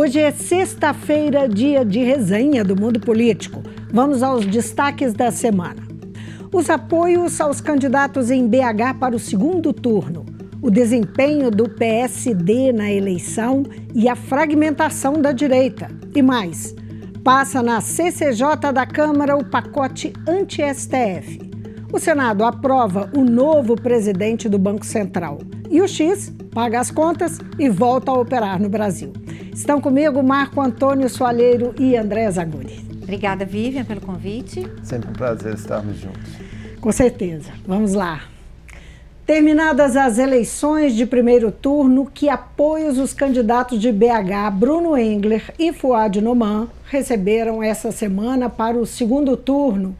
Hoje é sexta-feira, dia de resenha do mundo político. Vamos aos destaques da semana. Os apoios aos candidatos em BH para o segundo turno, o desempenho do PSD na eleição e a fragmentação da direita. E mais, passa na CCJ da Câmara o pacote anti-STF. O Senado aprova o novo presidente do Banco Central. E o X paga as contas e volta a operar no Brasil. Estão comigo Marco Antônio Soalheiro e André Zaguri. Obrigada, Vivian, pelo convite. Sempre um prazer estarmos juntos. Com certeza. Vamos lá. Terminadas as eleições de primeiro turno, que apoios os candidatos de BH, Bruno Engler e Fuad Noman, receberam essa semana para o segundo turno,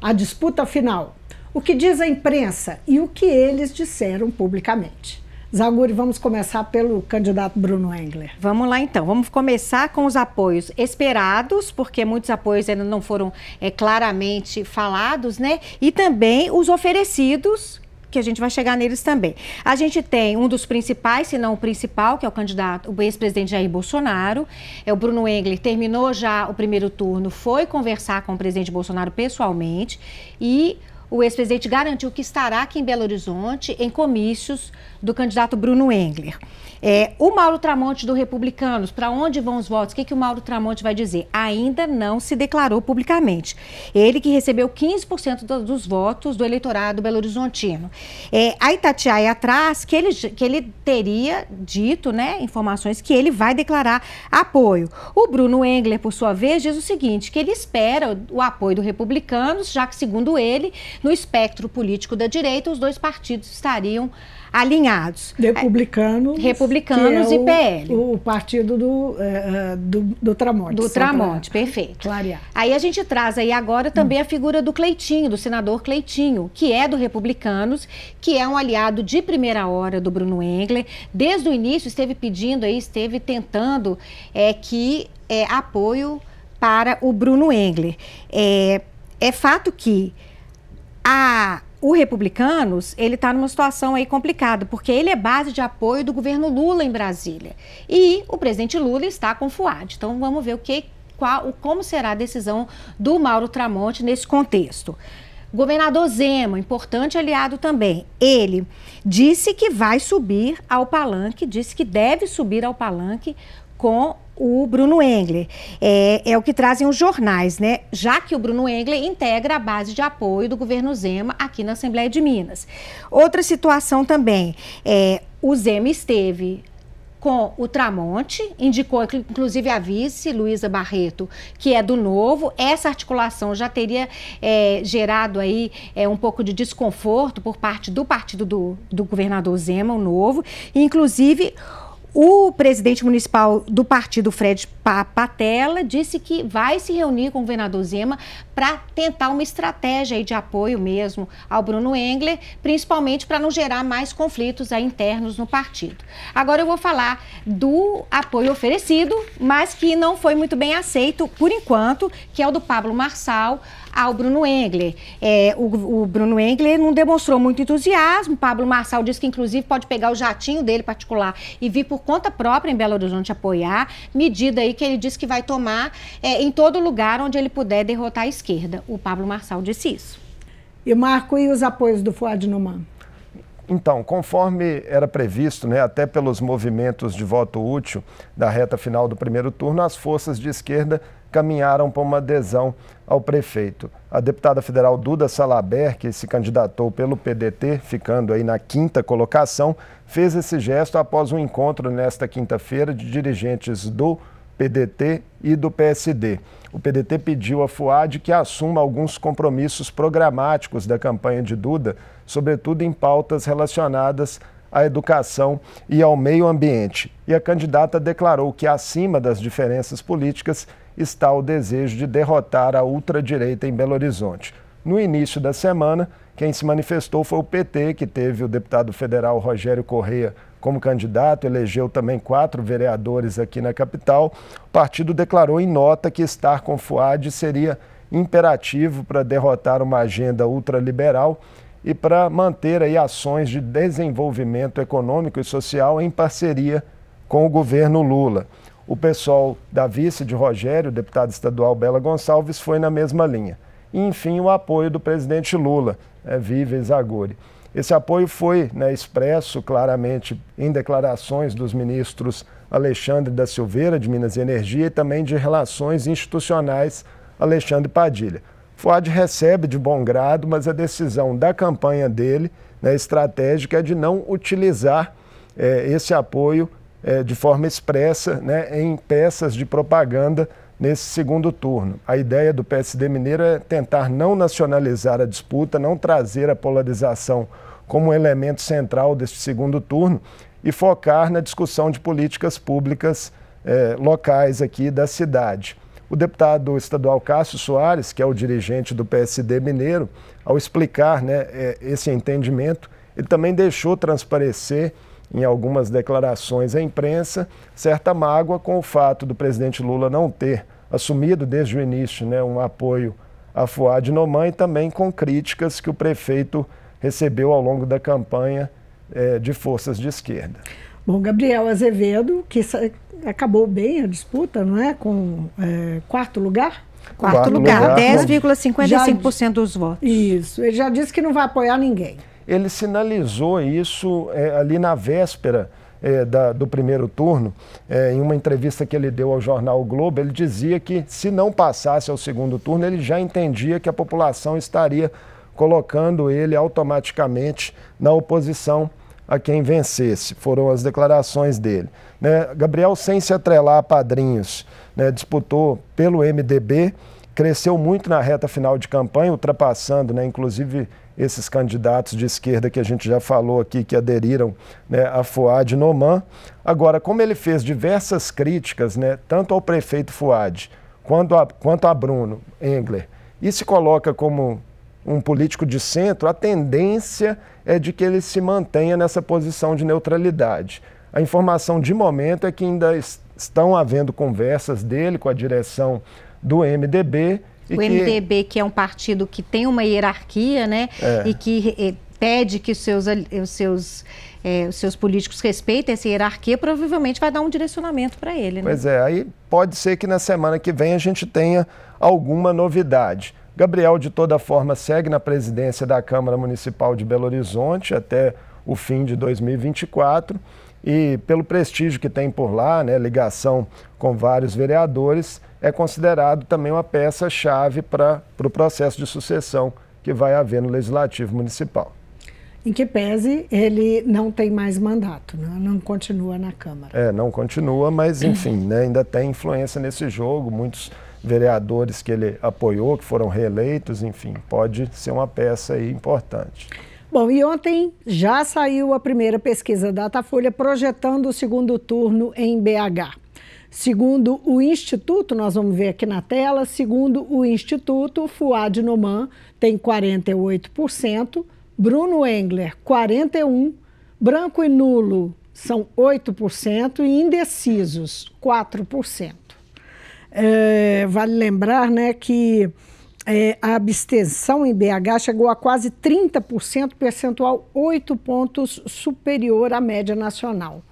a disputa final? O que diz a imprensa e o que eles disseram publicamente? Zaguri, vamos começar pelo candidato Bruno Engler. Vamos lá então, vamos começar com os apoios esperados, porque muitos apoios ainda não foram é, claramente falados, né? E também os oferecidos, que a gente vai chegar neles também. A gente tem um dos principais, se não o principal, que é o candidato, o ex-presidente Jair Bolsonaro. É o Bruno Engler terminou já o primeiro turno, foi conversar com o presidente Bolsonaro pessoalmente e o ex-presidente garantiu que estará aqui em Belo Horizonte em comícios do candidato Bruno Engler. É, o Mauro Tramonte do Republicanos, para onde vão os votos? O que, que o Mauro Tramonte vai dizer? Ainda não se declarou publicamente. Ele que recebeu 15% do, dos votos do eleitorado belo-horizontino. É, a Itatiaia atrás, que ele, que ele teria dito, né, informações que ele vai declarar apoio. O Bruno Engler, por sua vez, diz o seguinte, que ele espera o apoio do Republicanos, já que, segundo ele, no espectro político da direita, os dois partidos estariam alinhados. Republicanos. É, Republicanos é e o, PL. O partido do, é, é, do, do Tramonte. Do Tramonte, perfeito. Clarear. Aí a gente traz aí agora também hum. a figura do Cleitinho, do senador Cleitinho, que é do Republicanos, que é um aliado de primeira hora do Bruno Engler. Desde o início esteve pedindo aí, esteve tentando é, que é, apoio para o Bruno Engler. É, é fato que a, o Republicanos, ele está numa situação aí complicada, porque ele é base de apoio do governo Lula em Brasília. E o presidente Lula está com FUAD. Então vamos ver o que, qual, como será a decisão do Mauro Tramonte nesse contexto. Governador Zema, importante aliado também, ele disse que vai subir ao palanque, disse que deve subir ao palanque com o Bruno Engler. É, é o que trazem os jornais, né? Já que o Bruno Engler integra a base de apoio do governo Zema aqui na Assembleia de Minas. Outra situação também, é, o Zema esteve com o Tramonte, indicou inclusive a vice, Luísa Barreto, que é do Novo. Essa articulação já teria é, gerado aí é, um pouco de desconforto por parte do partido do, do governador Zema, o Novo. Inclusive, o presidente municipal do partido, Fred Patela, disse que vai se reunir com o governador Zema para tentar uma estratégia de apoio mesmo ao Bruno Engler, principalmente para não gerar mais conflitos internos no partido. Agora eu vou falar do apoio oferecido, mas que não foi muito bem aceito por enquanto, que é o do Pablo Marçal ao Bruno Engler. É, o, o, Bruno Engler não demonstrou muito entusiasmo, Pablo Marçal disse que inclusive pode pegar o jatinho dele particular e vir por conta própria em Belo Horizonte apoiar, medida aí que ele diz que vai tomar é, em todo lugar onde ele puder derrotar a esquerda. O Pablo Marçal disse isso. E Marco, e os apoios do Fuad Numan? Então, conforme era previsto, né, até pelos movimentos de voto útil da reta final do primeiro turno, as forças de esquerda caminharam para uma adesão ao prefeito. A deputada federal Duda Salaber, que se candidatou pelo PDT, ficando aí na quinta colocação, fez esse gesto após um encontro nesta quinta-feira de dirigentes do PDT e do PSD. O PDT pediu à FUAD que assuma alguns compromissos programáticos da campanha de Duda, sobretudo em pautas relacionadas à educação e ao meio ambiente. E a candidata declarou que acima das diferenças políticas está o desejo de derrotar a ultradireita em Belo Horizonte. No início da semana, quem se manifestou foi o PT, que teve o deputado federal Rogério Correia como candidato, elegeu também quatro vereadores aqui na capital. O partido declarou em nota que estar com FUAD seria imperativo para derrotar uma agenda ultraliberal e para manter aí ações de desenvolvimento econômico e social em parceria com o governo Lula. O pessoal da vice de Rogério, deputado estadual Bela Gonçalves, foi na mesma linha. E, enfim, o apoio do presidente Lula, é, Vives Aguri. Esse apoio foi né, expresso claramente em declarações dos ministros Alexandre da Silveira, de Minas e Energia, e também de Relações Institucionais, Alexandre Padilha. Fuad recebe de bom grado, mas a decisão da campanha dele, né, estratégica, é de não utilizar é, esse apoio é, de forma expressa né, em peças de propaganda nesse segundo turno. A ideia do PSD Mineiro é tentar não nacionalizar a disputa, não trazer a polarização como elemento central deste segundo turno e focar na discussão de políticas públicas é, locais aqui da cidade. O deputado estadual Cássio Soares, que é o dirigente do PSD mineiro, ao explicar né, é, esse entendimento, ele também deixou transparecer em algumas declarações à imprensa certa mágoa com o fato do presidente Lula não ter assumido desde o início né, um apoio à Fuad Nomã e também com críticas que o prefeito recebeu ao longo da campanha é, de forças de esquerda. Bom, Gabriel Azevedo, que acabou bem a disputa, não é? Com é, quarto lugar. Quarto, quarto lugar, lugar 10,55% dos votos. Isso, ele já disse que não vai apoiar ninguém. Ele sinalizou isso é, ali na véspera é, da, do primeiro turno, é, em uma entrevista que ele deu ao jornal o Globo, ele dizia que se não passasse ao segundo turno, ele já entendia que a população estaria colocando ele automaticamente na oposição a quem vencesse, foram as declarações dele. Né? Gabriel, sem se atrelar a padrinhos, né, disputou pelo MDB, cresceu muito na reta final de campanha, ultrapassando, né, inclusive, esses candidatos de esquerda que a gente já falou aqui, que aderiram né, a Fuad Noman. Agora, como ele fez diversas críticas, né, tanto ao prefeito Fuad quanto a, quanto a Bruno Engler, e se coloca como um político de centro, a tendência é de que ele se mantenha nessa posição de neutralidade. A informação de momento é que ainda estão havendo conversas dele com a direção do MDB. o que... MDB, que é um partido que tem uma hierarquia, né? É. E que eh, pede que os seus, os seus é, os seus políticos respeitem essa hierarquia, provavelmente vai dar um direcionamento para ele. Né? Pois é, aí pode ser que na semana que vem a gente tenha alguma novidade. Gabriel, de toda forma, segue na presidência da Câmara Municipal de Belo Horizonte até o fim de 2024 e, pelo prestígio que tem por lá, né, ligação com vários vereadores, é considerado também uma peça-chave para o pro processo de sucessão que vai haver no Legislativo Municipal. Em que pese ele não tem mais mandato, né? não continua na Câmara. É, não continua, mas enfim, né, ainda tem influência nesse jogo. Muitos vereadores que ele apoiou, que foram reeleitos, enfim, pode ser uma peça aí importante. Bom, e ontem já saiu a primeira pesquisa da Datafolha projetando o segundo turno em BH. Segundo o Instituto, nós vamos ver aqui na tela, segundo o Instituto, Fuad Noman tem 48%, Bruno Engler 41%, branco e nulo são 8% e indecisos 4%. É, vale lembrar né, que é, a abstenção em BH chegou a quase 30%, percentual 8 pontos superior à média nacional.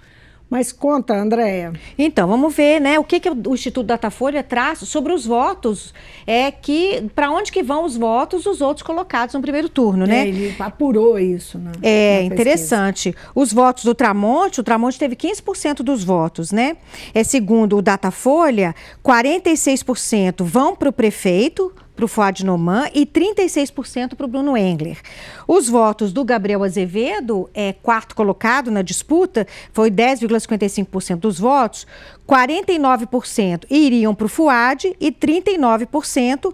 Mas conta, Andréia. Então, vamos ver, né? O que, que o Instituto Datafolha traz sobre os votos? É que para onde que vão os votos dos outros colocados no primeiro turno, né? É, ele apurou isso, né? É, interessante. Os votos do Tramonte, o Tramonte teve 15% dos votos, né? É segundo o Datafolha, 46% vão para o prefeito, para o Fuad Noman e 36% para o Bruno Engler. Os votos do Gabriel Azevedo, é, quarto colocado na disputa, foi 10,55% dos votos, 49% iriam para o Fuad e 39%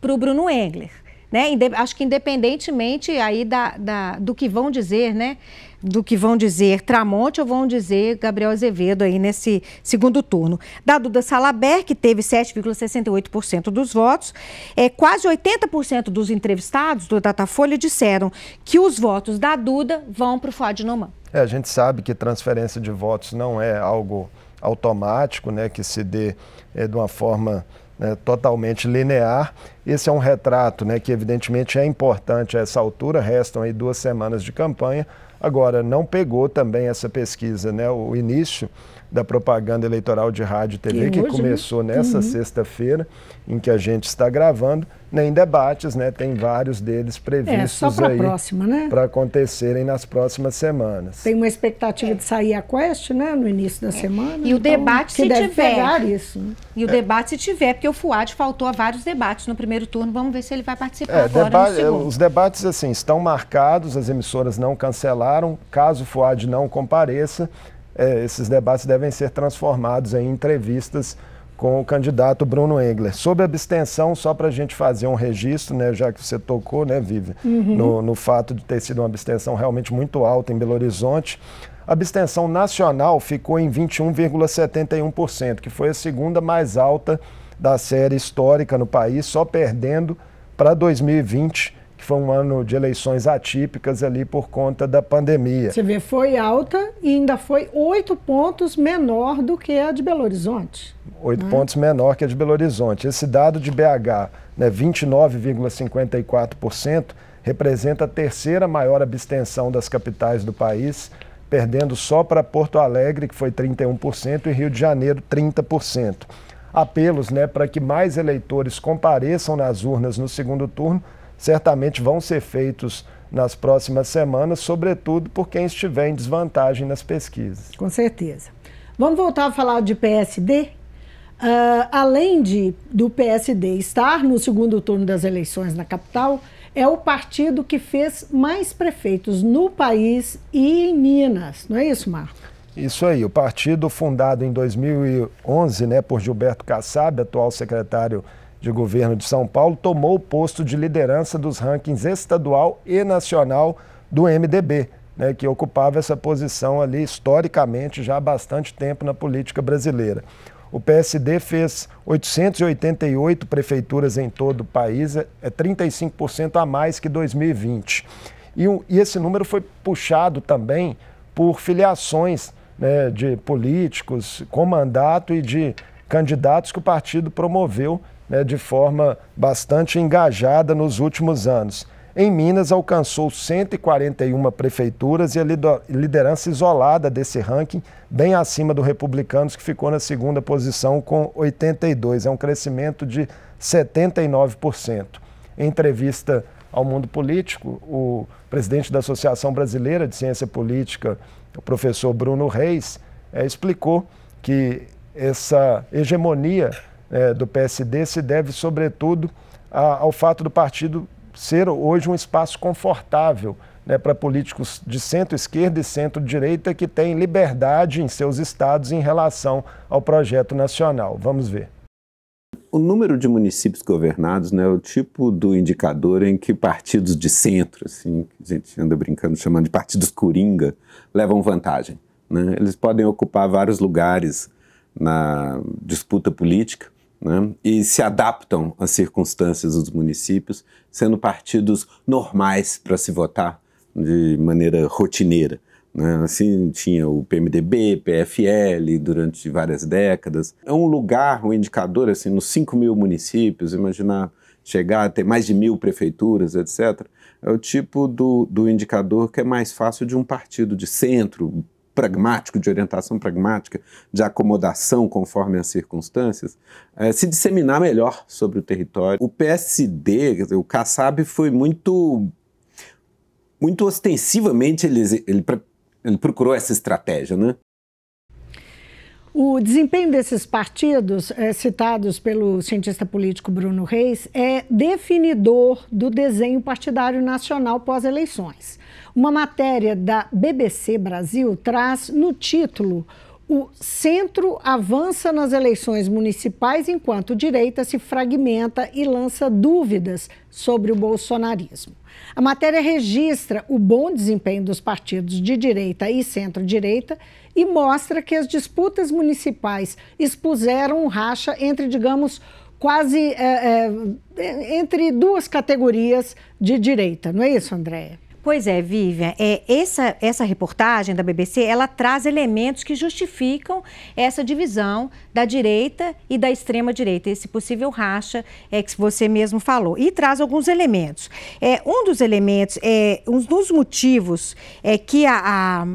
para o Bruno Engler. Né? Acho que independentemente aí da, da, do que vão dizer, né? do que vão dizer Tramonte ou vão dizer Gabriel Azevedo aí nesse segundo turno. Da Duda Salaber, que teve 7,68% dos votos, é, quase 80% dos entrevistados do Datafolha disseram que os votos da Duda vão para o Fuad Noman. É, a gente sabe que transferência de votos não é algo automático, né, que se dê é, de uma forma né, totalmente linear. Esse é um retrato né, que, evidentemente, é importante a essa altura. Restam aí duas semanas de campanha, Agora, não pegou também essa pesquisa, né, o início da propaganda eleitoral de rádio e TV, que, que hoje, né? começou né? nessa uhum. sexta-feira, em que a gente está gravando, nem debates, né? Tem vários deles previstos é, aí para né? acontecerem nas próximas semanas. Tem uma expectativa é. de sair a Quest, né? No início da é. semana. E então, o debate se tiver. Isso, né? E o debate se tiver, porque o Fuad faltou a vários debates no primeiro turno. Vamos ver se ele vai participar é, agora deba é, Os debates assim estão marcados, as emissoras não cancelaram. Caso o Fuad não compareça, é, esses debates devem ser transformados em entrevistas com o candidato Bruno Engler. Sobre abstenção, só para a gente fazer um registro, né, já que você tocou, né, Vivi, uhum. no, no fato de ter sido uma abstenção realmente muito alta em Belo Horizonte, a abstenção nacional ficou em 21,71%, que foi a segunda mais alta da série histórica no país, só perdendo para 2020, foi um ano de eleições atípicas ali por conta da pandemia. Você vê, foi alta e ainda foi oito pontos menor do que a de Belo Horizonte. Oito né? pontos menor que a de Belo Horizonte. Esse dado de BH, né, 29,54%, representa a terceira maior abstenção das capitais do país, perdendo só para Porto Alegre, que foi 31%, e Rio de Janeiro, 30%. Apelos né, para que mais eleitores compareçam nas urnas no segundo turno certamente vão ser feitos nas próximas semanas, sobretudo por quem estiver em desvantagem nas pesquisas. Com certeza. Vamos voltar a falar de PSD? Uh, ah, além de, do PSD estar no segundo turno das eleições na capital, é o partido que fez mais prefeitos no país e em Minas, não é isso, Marco? Isso aí, o partido fundado em 2011 né, por Gilberto Kassab, atual secretário de governo de São Paulo, tomou o posto de liderança dos rankings estadual e nacional do MDB, né, que ocupava essa posição ali historicamente já há bastante tempo na política brasileira. O PSD fez 888 prefeituras em todo o país, é 35% é a mais que 2020. E, um, e, esse número foi puxado também por filiações né, de políticos com mandato e de candidatos que o partido promoveu né, de forma bastante engajada nos últimos anos. Em Minas, alcançou 141 prefeituras e a liderança isolada desse ranking, bem acima do Republicanos, que ficou na segunda posição com 82. É um crescimento de 79%. Em entrevista ao mundo político, o presidente da Associação Brasileira de Ciência Política, o professor Bruno Reis, é, explicou que essa hegemonia é, do PSD se deve, sobretudo, a, ao fato do partido ser hoje um espaço confortável né, para políticos de centro-esquerda e centro-direita que têm liberdade em seus estados em relação ao projeto nacional. Vamos ver. O número de municípios governados né, é o tipo do indicador em que partidos de centro, assim, que a gente anda brincando chamando de partidos coringa, levam vantagem. Né? Eles podem ocupar vários lugares na disputa política, né? e se adaptam às circunstâncias dos municípios, sendo partidos normais para se votar de maneira rotineira. Né? Assim tinha o PMDB, PFL durante várias décadas. É um lugar, um indicador, assim, nos 5 mil municípios, imaginar chegar a ter mais de mil prefeituras, etc., é o tipo do, do indicador que é mais fácil de um partido de centro, pragmático, de orientação pragmática, de acomodação conforme as circunstâncias, é, se disseminar melhor sobre o território. O PSD, dizer, o Kassab, foi muito, muito ostensivamente, ele, ele, ele procurou essa estratégia, né? O desempenho desses partidos, é, citados pelo cientista político Bruno Reis, é definidor do desenho partidário nacional pós-eleições. Uma matéria da BBC Brasil traz no título o centro avança nas eleições municipais enquanto direita se fragmenta e lança dúvidas sobre o bolsonarismo. A matéria registra o bom desempenho dos partidos de direita e centro-direita e mostra que as disputas municipais expuseram um racha entre, digamos, quase é, é, entre duas categorias de direita. Não é isso, Andréia? Pois é, Vivian, é, essa, essa reportagem da BBC, ela traz elementos que justificam essa divisão da direita e da extrema direita, esse possível racha é, que você mesmo falou, e traz alguns elementos. É, um dos elementos, é, um dos motivos é que a, a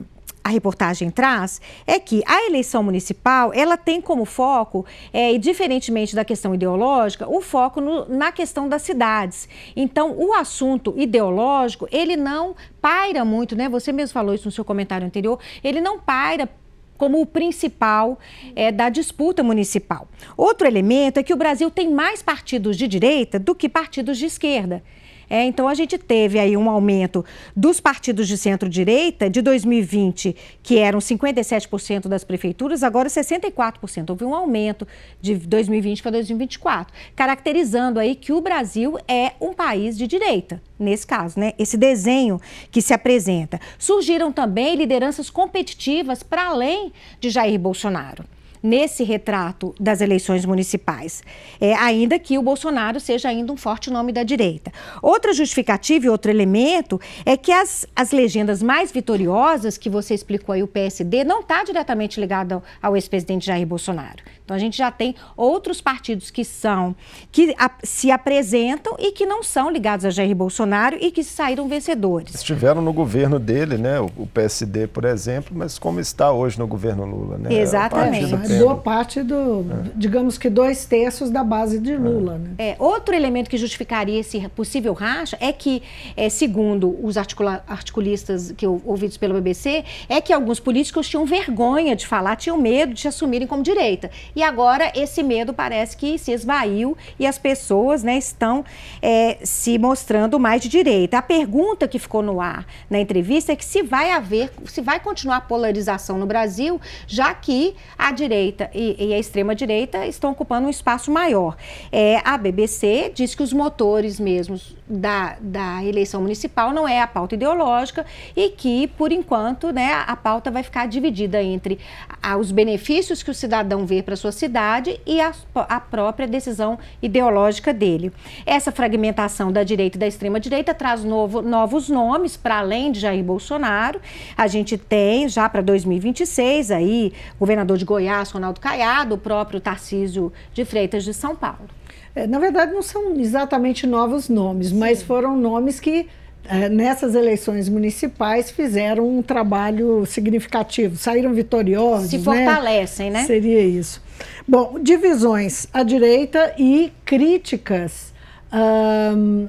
a reportagem traz é que a eleição municipal ela tem como foco, é, e diferentemente da questão ideológica, o foco no, na questão das cidades. Então, o assunto ideológico ele não paira muito, né? Você mesmo falou isso no seu comentário anterior. Ele não paira como o principal é, da disputa municipal. Outro elemento é que o Brasil tem mais partidos de direita do que partidos de esquerda. É, então a gente teve aí um aumento dos partidos de centro-direita de 2020, que eram 57% das prefeituras, agora 64%. Houve um aumento de 2020 para 2024, caracterizando aí que o Brasil é um país de direita, nesse caso, né? Esse desenho que se apresenta. Surgiram também lideranças competitivas para além de Jair Bolsonaro nesse retrato das eleições municipais, é, ainda que o Bolsonaro seja ainda um forte nome da direita. Outra justificativa e outro elemento é que as, as legendas mais vitoriosas que você explicou aí, o PSD, não está diretamente ligado ao, ao ex-presidente Jair Bolsonaro. Então a gente já tem outros partidos que são, que a, se apresentam e que não são ligados a Jair Bolsonaro e que saíram vencedores. Estiveram no governo dele, né? O, o PSD, por exemplo, mas como está hoje no governo Lula, né? É Exatamente. É boa parte do, é. digamos que dois terços da base de Lula. É. Né? É, outro elemento que justificaria esse possível racha é que, é, segundo os articula, articulistas que ouvidos pelo BBC, é que alguns políticos tinham vergonha de falar, tinham medo de se assumirem como direita. E agora esse medo parece que se esvaiu e as pessoas né, estão é, se mostrando mais de direita. A pergunta que ficou no ar na entrevista é que se vai haver, se vai continuar a polarização no Brasil, já que a direita direita e, e a extrema-direita estão ocupando um espaço maior. É, a BBC diz que os motores mesmos da, da eleição municipal não é a pauta ideológica e que, por enquanto, né, a pauta vai ficar dividida entre a, os benefícios que o cidadão vê para sua cidade e a, a própria decisão ideológica dele. Essa fragmentação da direita e da extrema-direita traz novo, novos nomes para além de Jair Bolsonaro. A gente tem já para 2026 aí, governador de Goiás, Ronaldo Caiado, o próprio Tarcísio de Freitas de São Paulo. É, na verdade, não são exatamente novos nomes, Sim. mas foram nomes que é, nessas eleições municipais fizeram um trabalho significativo, saíram vitoriosos. Se né? fortalecem, né? né? Seria isso. Bom, divisões à direita e críticas eh,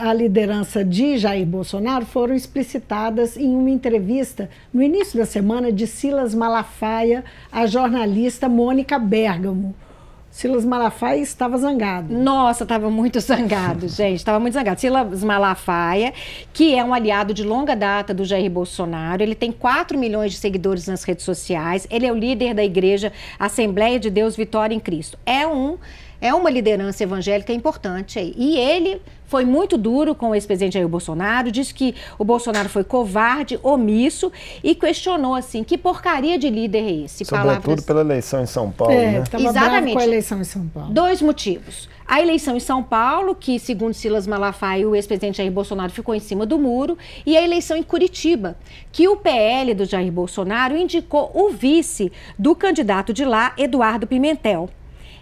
a liderança de Jair Bolsonaro foram explicitadas em uma entrevista no início da semana de Silas Malafaia à jornalista Mônica Bergamo. Silas Malafaia estava zangado. Nossa, estava muito zangado, gente. Estava muito zangado. Silas Malafaia, que é um aliado de longa data do Jair Bolsonaro, ele tem 4 milhões de seguidores nas redes sociais, ele é o líder da igreja Assembleia de Deus Vitória em Cristo. É um é uma liderança evangélica importante aí. E ele foi muito duro com o ex-presidente Jair Bolsonaro, disse que o Bolsonaro foi covarde, omisso e questionou assim, que porcaria de líder é esse? Sobretudo Palavras... pela eleição em São Paulo, é, né? Exatamente. com a eleição em São Paulo. Dois motivos. A eleição em São Paulo, que segundo Silas Malafaia, o ex-presidente Jair Bolsonaro ficou em cima do muro, e a eleição em Curitiba, que o PL do Jair Bolsonaro indicou o vice do candidato de lá, Eduardo Pimentel.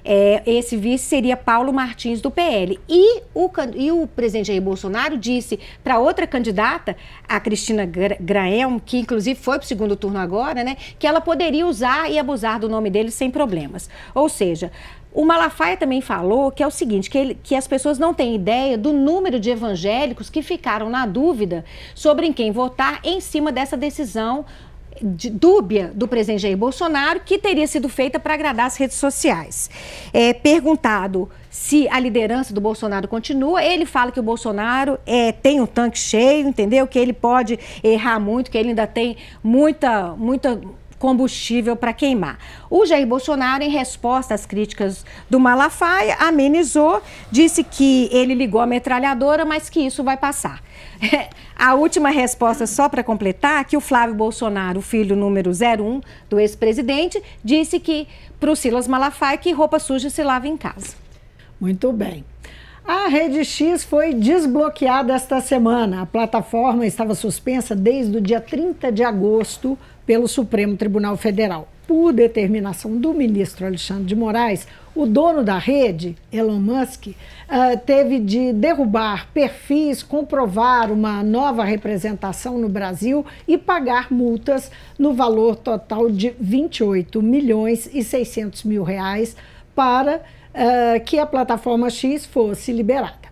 É, esse vice seria Paulo Martins do PL. E o, e o presidente Jair Bolsonaro disse para outra candidata, a Cristina Graem, que inclusive foi para o segundo turno agora, né, que ela poderia usar e abusar do nome dele sem problemas. Ou seja, o Malafaia também falou que é o seguinte, que, ele, que as pessoas não têm ideia do número de evangélicos que ficaram na dúvida sobre em quem votar em cima dessa decisão de, dúbia do presidente Jair Bolsonaro que teria sido feita para agradar as redes sociais. É, perguntado se a liderança do Bolsonaro continua, ele fala que o Bolsonaro é, tem um tanque cheio, entendeu? Que ele pode errar muito, que ele ainda tem muita, muita combustível para queimar. O Jair Bolsonaro, em resposta às críticas do Malafaia, amenizou, disse que ele ligou a metralhadora, mas que isso vai passar a última resposta, só para completar, que o Flávio Bolsonaro, filho número 01 do ex-presidente, disse que para o Silas Malafaia que roupa suja se lava em casa. Muito bem. A Rede X foi desbloqueada esta semana. A plataforma estava suspensa desde o dia 30 de agosto pelo Supremo Tribunal Federal. Por determinação do ministro Alexandre de Moraes, o dono da rede, Elon Musk, ah, teve de derrubar perfis, comprovar uma nova representação no Brasil e pagar multas no valor total de 28 milhões e 600 mil reais para ah, que a plataforma X fosse liberada.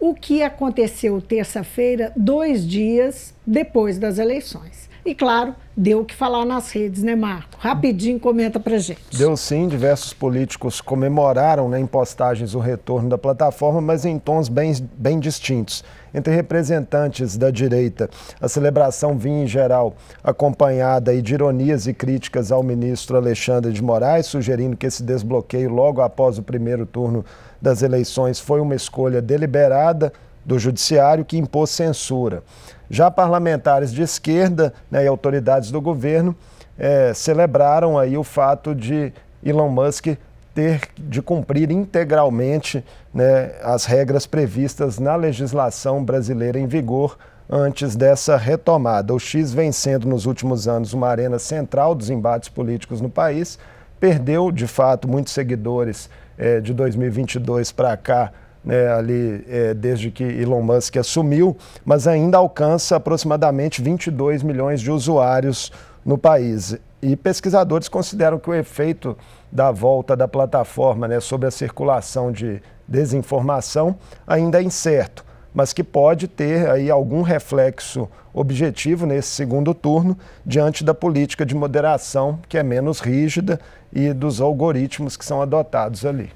O que aconteceu terça-feira, dois dias depois das eleições. E claro, deu o que falar nas redes, né, Marco? Rapidinho comenta pra gente. Deu sim, diversos políticos comemoraram né, em postagens o retorno da plataforma, mas em tons bem, bem distintos. Entre representantes da direita, a celebração vinha em geral acompanhada de ironias e críticas ao ministro Alexandre de Moraes, sugerindo que esse desbloqueio logo após o primeiro turno das eleições foi uma escolha deliberada do judiciário que impôs censura. Já parlamentares de esquerda né, e autoridades do governo é, celebraram aí o fato de Elon Musk ter de cumprir integralmente né, as regras previstas na legislação brasileira em vigor antes dessa retomada. O X vem sendo nos últimos anos uma arena central dos embates políticos no país, perdeu de fato muitos seguidores é, de 2022 para cá né, ali é, desde que Elon Musk assumiu, mas ainda alcança aproximadamente 22 milhões de usuários no país. E pesquisadores consideram que o efeito da volta da plataforma né, sobre a circulação de desinformação ainda é incerto, mas que pode ter aí algum reflexo objetivo nesse segundo turno diante da política de moderação que é menos rígida e dos algoritmos que são adotados ali.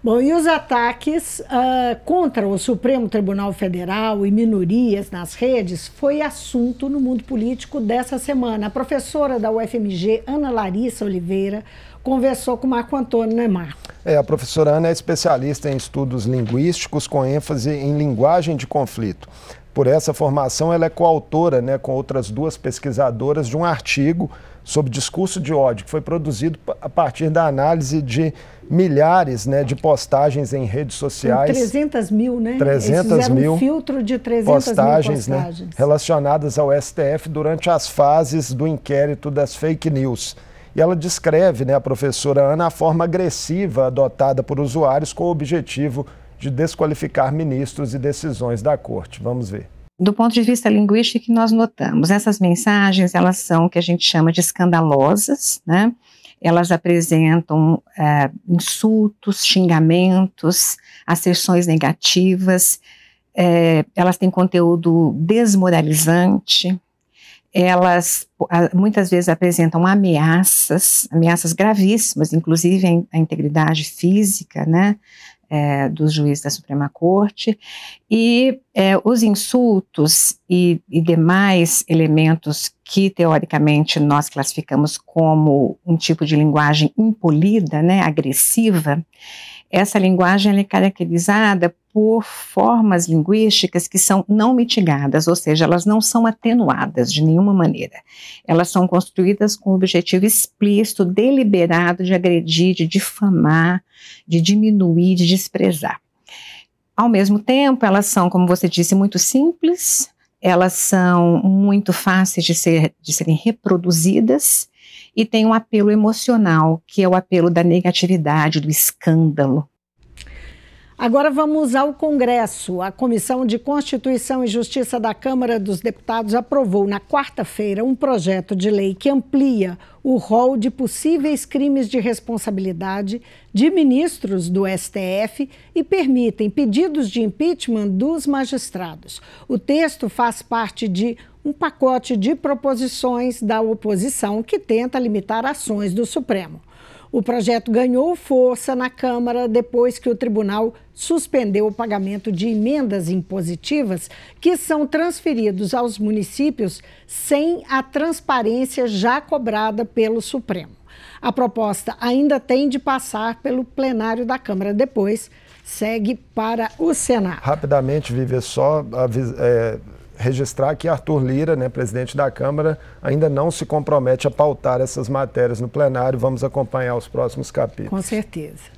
Bom, e os ataques uh, contra o Supremo Tribunal Federal e minorias nas redes foi assunto no mundo político dessa semana. A professora da UFMG, Ana Larissa Oliveira, conversou com Marco Antônio, né, Marco? É, a professora Ana é especialista em estudos linguísticos com ênfase em linguagem de conflito. Por essa formação, ela é coautora, né, com outras duas pesquisadoras, de um artigo sobre discurso de ódio, que foi produzido a partir da análise de milhares né, de postagens em redes sociais. Tem 300 mil, né? 300 mil. Um filtro de 300 postagens, mil postagens. Né, relacionadas ao STF durante as fases do inquérito das fake news. E ela descreve, né, a professora Ana, a forma agressiva adotada por usuários com o objetivo de desqualificar ministros e decisões da corte. Vamos ver do ponto de vista linguístico que nós notamos, essas mensagens elas são o que a gente chama de escandalosas, né? Elas apresentam é, insultos, xingamentos, asserções negativas, é, elas têm conteúdo desmoralizante, elas muitas vezes apresentam ameaças, ameaças gravíssimas, inclusive à integridade física, né? é, dos juízes da Suprema Corte, e é, os insultos e, e, demais elementos que teoricamente nós classificamos como um tipo de linguagem impolida, né, agressiva, essa linguagem é caracterizada por formas linguísticas que são não mitigadas, ou seja, elas não são atenuadas de nenhuma maneira. Elas são construídas com o objetivo explícito, deliberado de agredir, de difamar, de diminuir, de desprezar. Ao mesmo tempo, elas são, como você disse, muito simples, elas são muito fáceis de, ser, de serem reproduzidas e tem um apelo emocional, que é o apelo da negatividade, do escândalo, Agora vamos ao Congresso. A Comissão de Constituição e Justiça da Câmara dos Deputados aprovou na quarta-feira um projeto de lei que amplia o rol de possíveis crimes de responsabilidade de ministros do STF e permitem pedidos de impeachment dos magistrados. O texto faz parte de um pacote de proposições da oposição que tenta limitar ações do Supremo. O projeto ganhou força na Câmara depois que o tribunal suspendeu o pagamento de emendas impositivas que são transferidos aos municípios sem a transparência já cobrada pelo Supremo. A proposta ainda tem de passar pelo plenário da Câmara depois segue para o Senado. Rapidamente, Viver, só é, registrar que Arthur Lira, né, presidente da Câmara, ainda não se compromete a pautar essas matérias no plenário. Vamos acompanhar os próximos capítulos. Com certeza.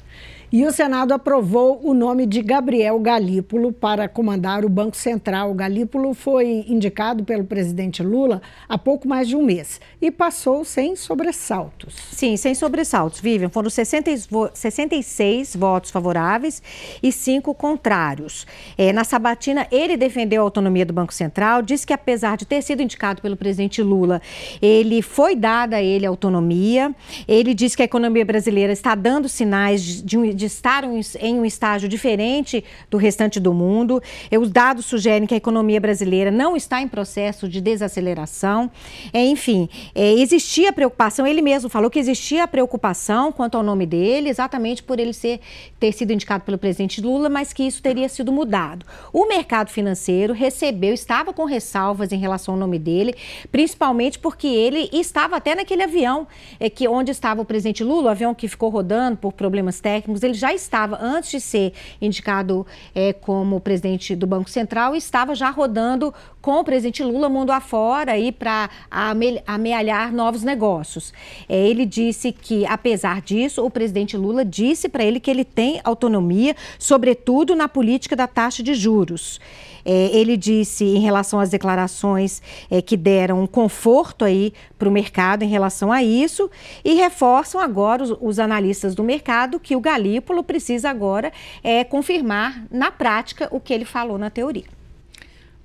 E o Senado aprovou o nome de Gabriel Galípolo para comandar o Banco Central. Galípulo Galípolo foi indicado pelo presidente Lula há pouco mais de um mês e passou sem sobressaltos. Sim, sem sobressaltos, Vivian. Foram 60, 66 votos favoráveis e 5 contrários. É, na sabatina, ele defendeu a autonomia do Banco Central, disse que apesar de ter sido indicado pelo presidente Lula, ele foi dada a ele autonomia. Ele disse que a economia brasileira está dando sinais de um de estar em um estágio diferente do restante do mundo. Os dados sugerem que a economia brasileira não está em processo de desaceleração. É, enfim, é, existia preocupação, ele mesmo falou que existia preocupação quanto ao nome dele, exatamente por ele ser, ter sido indicado pelo presidente Lula, mas que isso teria sido mudado. O mercado financeiro recebeu, estava com ressalvas em relação ao nome dele, principalmente porque ele estava até naquele avião é, que onde estava o presidente Lula, o avião que ficou rodando por problemas técnicos, ele já estava, antes de ser indicado é, como presidente do Banco Central, estava já rodando com o presidente Lula mundo afora e para amealhar novos negócios. É, ele disse que, apesar disso, o presidente Lula disse para ele que ele tem autonomia, sobretudo na política da taxa de juros. É, ele disse, em relação às declarações é, que deram um conforto aí para o mercado em relação a isso, e reforçam agora os, os analistas do mercado que o Galípolo precisa agora é, confirmar na prática o que ele falou na teoria.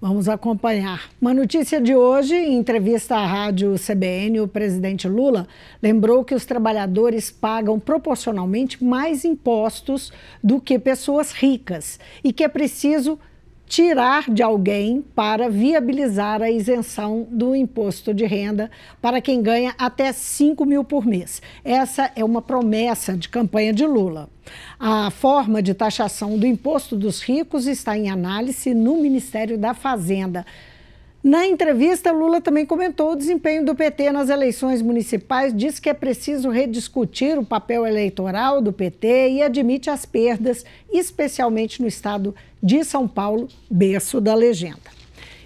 Vamos acompanhar. Uma notícia de hoje, em entrevista à rádio CBN, o presidente Lula lembrou que os trabalhadores pagam proporcionalmente mais impostos do que pessoas ricas e que é preciso tirar de alguém para viabilizar a isenção do imposto de renda para quem ganha até 5 mil por mês. Essa é uma promessa de campanha de Lula. A forma de taxação do imposto dos ricos está em análise no Ministério da Fazenda. Na entrevista, Lula também comentou o desempenho do PT nas eleições municipais, disse que é preciso rediscutir o papel eleitoral do PT e admite as perdas, especialmente no estado de São Paulo, berço da legenda.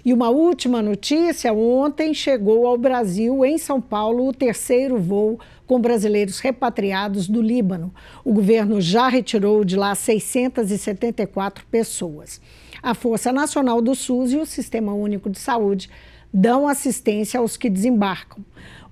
E uma última notícia: ontem chegou ao Brasil, em São Paulo, o terceiro voo com brasileiros repatriados do Líbano. O governo já retirou de lá 674 pessoas. A Força Nacional do SUS e o Sistema Único de Saúde dão assistência aos que desembarcam.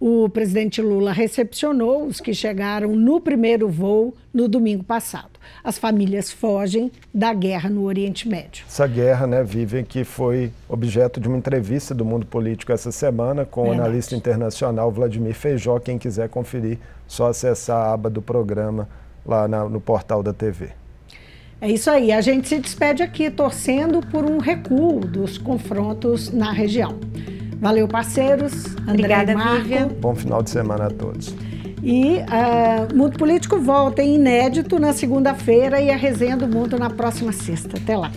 O presidente Lula recepcionou os que chegaram no primeiro voo no domingo passado. As famílias fogem da guerra no Oriente Médio. Essa guerra, né, Vivian, que foi objeto de uma entrevista do Mundo Político essa semana com Verdade. o analista internacional Vladimir Feijó. Quem quiser conferir, só acessar a aba do programa lá na, no portal da TV. É isso aí. A gente se despede aqui torcendo por um recuo dos confrontos na região. Valeu, parceiros. André Obrigada, Marco. Bom final de semana a todos. E uh, Mundo Político volta em inédito na segunda-feira e a resenha do mundo na próxima sexta. Até lá.